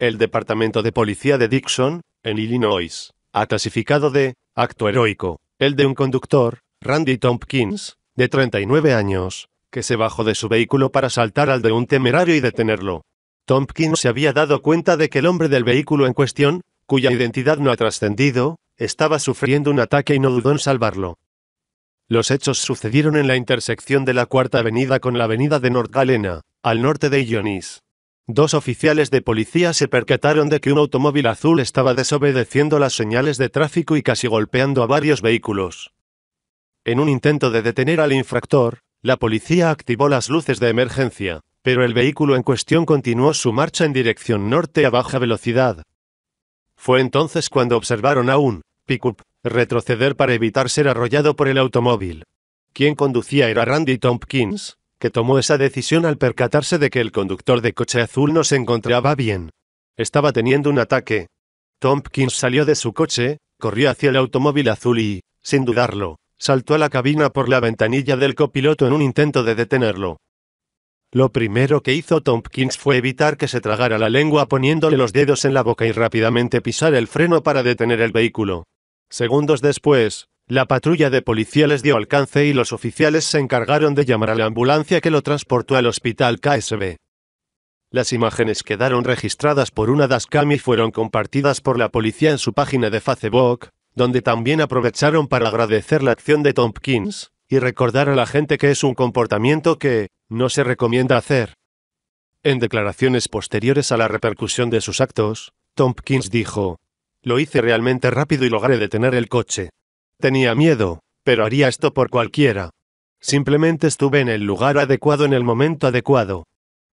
El Departamento de Policía de Dixon, en Illinois, ha clasificado de acto heroico el de un conductor, Randy Tompkins, de 39 años, que se bajó de su vehículo para saltar al de un temerario y detenerlo. Tompkins se había dado cuenta de que el hombre del vehículo en cuestión, cuya identidad no ha trascendido, estaba sufriendo un ataque y no dudó en salvarlo. Los hechos sucedieron en la intersección de la Cuarta Avenida con la Avenida de North Galena, al norte de Ionis. Dos oficiales de policía se percataron de que un automóvil azul estaba desobedeciendo las señales de tráfico y casi golpeando a varios vehículos. En un intento de detener al infractor, la policía activó las luces de emergencia, pero el vehículo en cuestión continuó su marcha en dirección norte a baja velocidad. Fue entonces cuando observaron a un pickup retroceder para evitar ser arrollado por el automóvil. Quien conducía era Randy Tompkins, que tomó esa decisión al percatarse de que el conductor de coche azul no se encontraba bien. Estaba teniendo un ataque. Tompkins salió de su coche, corrió hacia el automóvil azul y, sin dudarlo, saltó a la cabina por la ventanilla del copiloto en un intento de detenerlo. Lo primero que hizo Tompkins fue evitar que se tragara la lengua poniéndole los dedos en la boca y rápidamente pisar el freno para detener el vehículo. Segundos después, la patrulla de policía les dio alcance y los oficiales se encargaron de llamar a la ambulancia que lo transportó al hospital KSB. Las imágenes quedaron registradas por una dashcam y fueron compartidas por la policía en su página de Facebook, donde también aprovecharon para agradecer la acción de Tompkins y recordar a la gente que es un comportamiento que no se recomienda hacer. En declaraciones posteriores a la repercusión de sus actos, Tompkins dijo, Lo hice realmente rápido y logré detener el coche. Tenía miedo, pero haría esto por cualquiera. Simplemente estuve en el lugar adecuado en el momento adecuado.